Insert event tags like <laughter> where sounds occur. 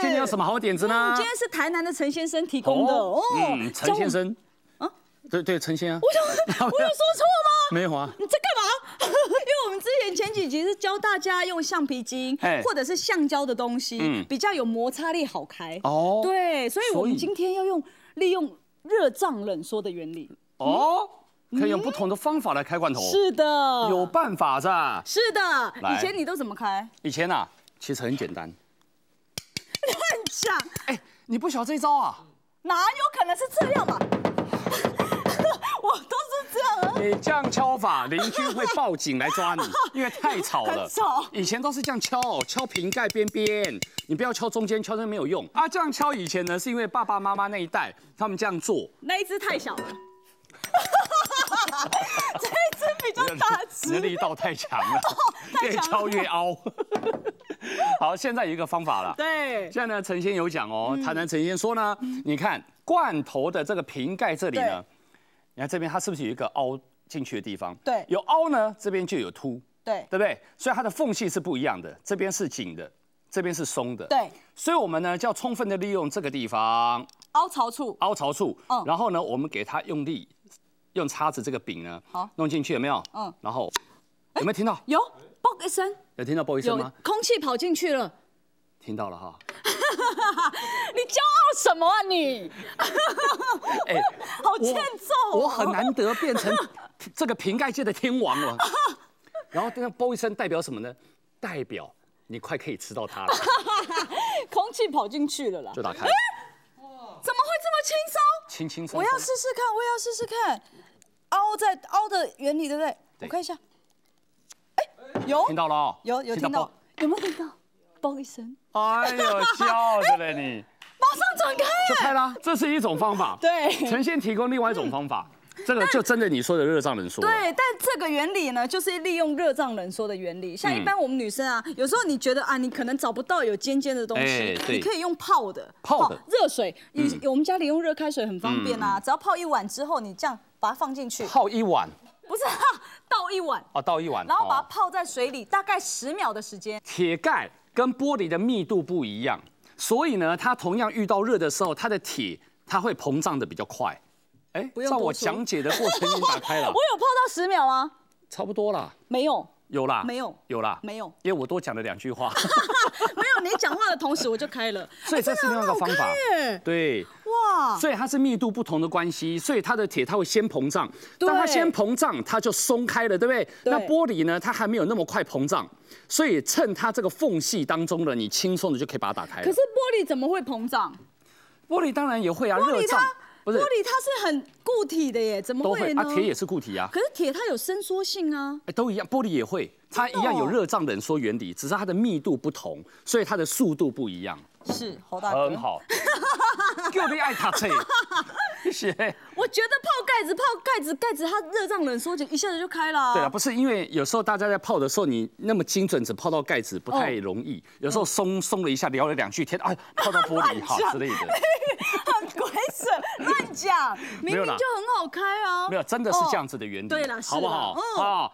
今天有什么好点子呢？今天是台南的陈先生提供的哦。陈先生，啊，对对，陈先。我想，我有说错吗？<laughs> 没有啊。你在干嘛？<laughs> 因为我们之前前几集是教大家用橡皮筋，或者是橡胶的东西，比较有摩擦力，好开。哦。对，所以我们今天要用利用热胀冷缩的原理。哦。可以用不同的方法来开罐头。是的。有办法的。是的。以前你都怎么开？以前啊，其实很简单。像。哎，你不晓这招啊？哪有可能是这样嘛？<laughs> 我都是这样。你这样敲法，邻居会报警来抓你，<laughs> 因为太吵了。吵。以前都是这样敲，敲瓶盖边边，你不要敲中间，敲中间没有用。啊，这样敲以前呢，是因为爸爸妈妈那一代他们这样做。那一只太小了。<laughs> 这一只比较大只，力道太强了，越敲越凹。<laughs> 好，现在有一个方法了。对，现在呢，陈先有讲哦，台南陈先说呢，你看罐头的这个瓶盖这里呢，你看这边它是不是有一个凹进去的地方？对，有凹呢，这边就有凸，对，对不对？所以它的缝隙是不一样的，这边是紧的，这边是松的。对，所以我们呢，就要充分的利用这个地方，凹槽处，凹槽处。嗯，然后呢，我们给它用力，用叉子这个柄呢，好，弄进去有没有？嗯，然后有没有听到？有。一声，有听到啵一声吗？空气跑进去了，听到了哈。<laughs> 你骄傲什么啊你？<laughs> 哎，<laughs> 好欠揍哦。我很难得变成这个瓶盖界的天王了。然后这样啵一声代表什么呢？代表你快可以吃到它了。空气跑进去了啦，就打开。哇，怎么会这么轻松？轻轻松。我要试试看，我也要试试看。凹在凹的原理对不对？我看一下。有听到了？有有听到？有没有听到？嘣一声！哎呦，叫的嘞你！<laughs> 马上转开！就开啦！这是一种方法。<laughs> 对。呈现提供另外一种方法。这个就真的你说的热胀冷缩。对，但这个原理呢，就是利用热胀冷缩的原理。像一般我们女生啊，有时候你觉得啊，你可能找不到有尖尖的东西，你可以用泡的。泡的。热水，你我们家里用热开水很方便啊，只要泡一碗之后，你这样把它放进去。泡一碗？不是。<laughs> 倒一碗啊，倒一碗，然后把它泡在水里，大概十秒的时间。铁盖跟玻璃的密度不一样，所以呢，它同样遇到热的时候，它的铁它会膨胀的比较快。哎，不打开了，<laughs> 我有泡到十秒吗？差不多啦。没有。有啦。没有。有啦。没有。因为我多讲了两句话。<laughs> <laughs> 没有，你讲话的同时我就开了。所以这是另外一个方法。对。所以它是密度不同的关系，所以它的铁它会先膨胀，但它先膨胀，它就松开了，对不对？那玻璃呢？它还没有那么快膨胀，所以趁它这个缝隙当中的，你轻松的就可以把它打开可是玻璃怎么会膨胀？玻璃当然也会啊，热胀。玻璃它是很固体的耶，怎么会呢？啊，铁也是固体啊。可是铁它有伸缩性啊。哎、都一样，玻璃也会，它一样有热胀冷缩原理，只是它的密度不同，所以它的速度不一样。是侯大哥，很好，<laughs> 我别爱他吹。是，我觉得泡盖子，泡盖子，盖子它热胀冷缩，就一下子就开了。对啊，不是因为有时候大家在泡的时候，你那么精准只泡到盖子不太容易，有时候松松了一下，聊了两句，天啊，泡到玻璃哈 <laughs> 之类的，<laughs> 很鬼扯，乱讲，明明就很好开哦。没有，真的是这样子的原理。对了，好不好？啊。